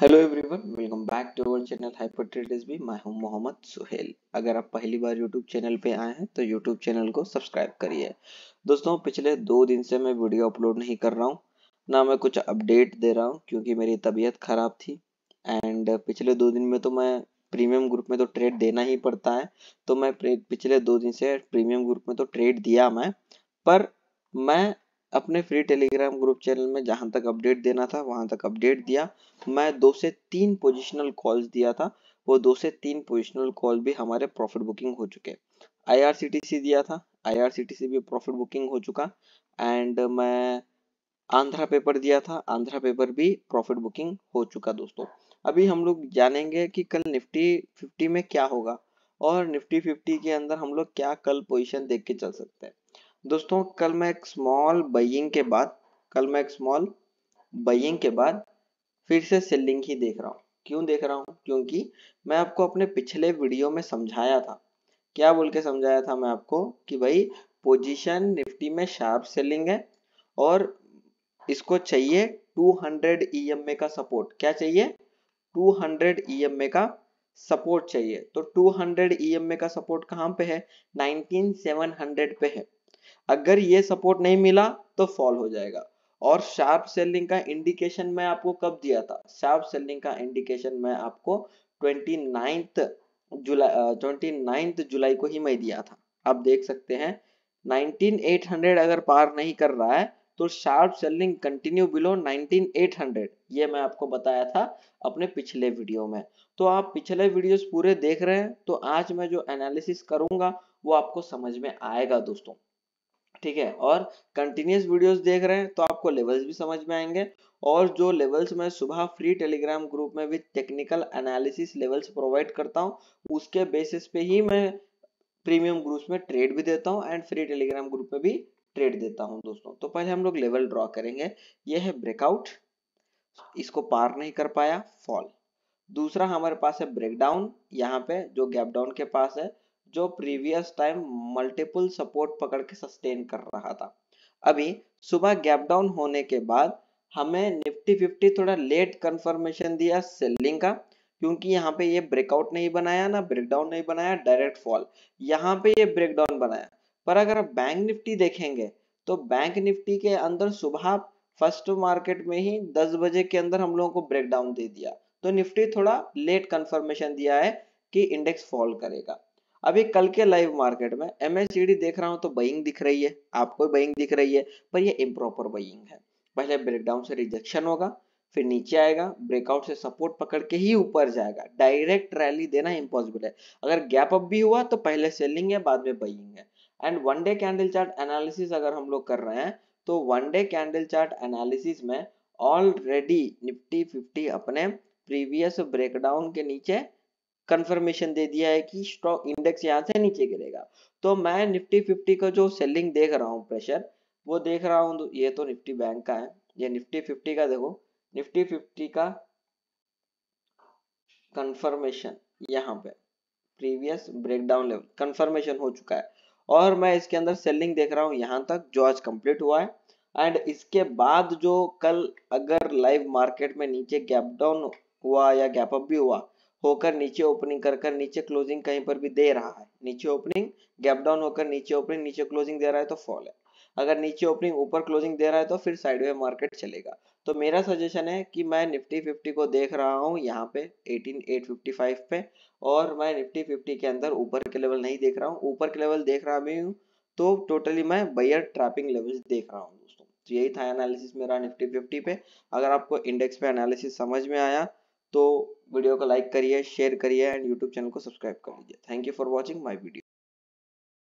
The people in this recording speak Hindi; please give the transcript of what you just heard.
hello everyone welcome back to our channel hyper traders मैं हूं मोहम्मद सुहेल अगर आप पहली बार यूट्यूब चैनल पे आए हैं तो यूट्यूब चैनल को सब्सक्राइब करिए दोस्तों पिछले दो दिन से मैं वीडियो अपलोड नहीं कर रहा हूं ना मैं कुछ अपडेट दे रहा हूं क्योंकि मेरी तबीयत खराब थी एंड पिछले दो दिन में तो मैं प्रीमियम ग्रुप में तो ट्रेड देना ही पड़ता है तो मैं पिछले दो दिन से प्रीमियम ग्रुप में तो ट्रेड दिया मैं पर मैं अपने फ्री टेलीग्राम ग्रुप चैनल में जहां तक अपडेट देना था वहां तक अपडेट दिया मैं दो से तीन पोजिशनल कॉल्स दिया था वो दो से तीन पोजिशनल कॉल भी हमारे प्रॉफिट बुकिंग हो चुके आईआरसीटीसी दिया था आईआरसीटीसी भी प्रॉफिट बुकिंग हो चुका एंड मैं आंध्रा पेपर दिया था आंध्रा पेपर भी प्रॉफिट बुकिंग हो चुका दोस्तों अभी हम लोग जानेंगे कि कल निफ्टी फिफ्टी में क्या होगा और निफ्टी फिफ्टी के अंदर हम लोग क्या कल पोजीशन देख के चल सकते हैं दोस्तों कल मैं एक स्मॉल बइंग के बाद कल मैं एक स्मॉल बइंग के बाद फिर से सेलिंग ही देख रहा हूँ क्यों देख रहा हूँ क्योंकि मैं आपको अपने पिछले वीडियो में समझाया था क्या बोल के समझाया था मैं आपको कि भाई पोजीशन निफ्टी में शार्प सेलिंग है और इसको चाहिए 200 ईएमए e का सपोर्ट क्या चाहिए 200 ईएमए e का सपोर्ट चाहिए तो 200 ईएमए e का सपोर्ट कहाँ पे है 19700 पे है अगर ये सपोर्ट नहीं मिला तो फॉल हो जाएगा और शार्प सेलिंग का इंडिकेशन मैं आपको कब दिया था शार्प सेलिंग का इंडिकेशन मैं आपको twenty ninth July twenty ninth July को ही मैं दिया था आप देख सकते हैं 19800 अगर पार नहीं कर रहा है तो शार्प सेलिंग कंटिन्यू बिलो 19800 ये मैं आपको बताया था अपने पिछले वीडियो में तो आप पिछले वीडियोस पूरे देख रहे हैं तो आज मैं जो एनालिसिस करूंगा वो आपको समझ में आएगा दोस्तों ठीक है और कंटिन्यूस वीडियोस देख रहे हैं तो आपको लेवल्स भी समझ में आएंगे और जो लेवल्स मैं सुबह फ्री टेलीग्राम ग्रुप में with technical analysis levels provide करता हूँ उसके बेसिस पे ही मैं प्रीमियम ग्रुप्स में ट्रेड भी देता हूँ एंड फ्री टेलीग्राम ग्रुप में भी ट्रेड देता हूँ दोस्तों तो पहले हम लोग लेवल ड्रॉ करेंगे ये है ब्रेकआउट इसको पार नहीं कर पाया फॉल दूसरा हमारे पास है ब्रेकडाउन यहाँ पे जो गैप डाउन के पास है जो प्रीवियस टाइम मल्टीपल सपोर्ट पकड़ के सस्टेन कर रहा था अभी सुबह गैप डाउन होने के बाद हमें निफ्टी फिफ्टी थोड़ा लेट कंफर्मेशन दिया सेलिंग का क्योंकि यहाँ पे ये ब्रेकआउट नहीं बनाया ना ब्रेकडाउन नहीं बनाया डायरेक्ट फॉल यहाँ पे ये ब्रेकडाउन बनाया पर अगर आप बैंक निफ्टी देखेंगे तो बैंक निफ्टी के अंदर सुबह फर्स्ट मार्केट में ही 10 बजे के अंदर हम लोगों को ब्रेकडाउन दे दिया तो निफ्टी थोड़ा लेट कंफर्मेशन दिया है कि इंडेक्स फॉल करेगा अभी कल के लाइव मार्केट में एमएससीडी देख रहा हूं तो बइंग दिख रही है आपको बइंग दिख रही है पर ये इम्प्रॉपर बइंग है पहले ब्रेकडाउन से रिजेक्शन होगा फिर नीचे आएगा ब्रेकआउट से सपोर्ट पकड़ के ही ऊपर जाएगा डायरेक्ट रैली देना इम्पॉसिबल है अगर गैप अप भी हुआ तो पहले सेलिंग है बाद में बइंग है and one day candle chart analysis अगर हम लोग कर रहे हैं तो one day candle chart analysis में ऑलरेडी निफ्टी फिफ्टी अपने प्रीवियस ब्रेकडाउन के नीचे कंफर्मेशन दे दिया है कि स्टॉक इंडेक्स यहाँ से नीचे गिरेगा तो मैं निफ्टी फिफ्टी का जो सेलिंग देख रहा हूँ प्रेशर वो देख रहा हूँ ये तो निफ्टी बैंक का है ये निफ्टी फिफ्टी का देखो निफ्टी फिफ्टी का कंफर्मेशन यहाँ पे प्रीवियस ब्रेकडाउन लेवल कंफर्मेशन हो चुका है और मैं इसके अंदर सेलिंग देख रहा हूँ यहाँ तक जो आज कंप्लीट हुआ है एंड इसके बाद जो कल अगर लाइव मार्केट में नीचे गैप डाउन हुआ या गैप अप भी हुआ होकर नीचे ओपनिंग कर कर नीचे क्लोजिंग कहीं पर भी दे रहा है नीचे ओपनिंग गैप डाउन होकर नीचे ओपनिंग नीचे क्लोजिंग दे रहा है तो फॉल है अगर नीचे ओपनिंग ऊपर क्लोजिंग दे रहा है तो फिर साइड मार्केट चलेगा तो मेरा सजेशन है कि मैं निफ्टी फिफ्टी को देख रहा हूँ यहाँ पे एटीन एट फिफ्टी फाइव पे और मैं निफ्टी फिफ्टी के अंदर ऊपर के लेवल नहीं देख रहा हूँ ऊपर के लेवल देख रहा भी हूँ तो टोटली मैं बैयर ट्रैपिंग लेवल देख रहा हूँ दोस्तों तो यही था एनालिसिस मेरा निफ्टी फिफ्टी पे अगर आपको इंडेक्स पे एनालिसिस समझ में आया तो वीडियो को लाइक करिए शेयर करिए एंड यूट्यूब चैनल को सब्सक्राइब कर लीजिए thank you for watching my video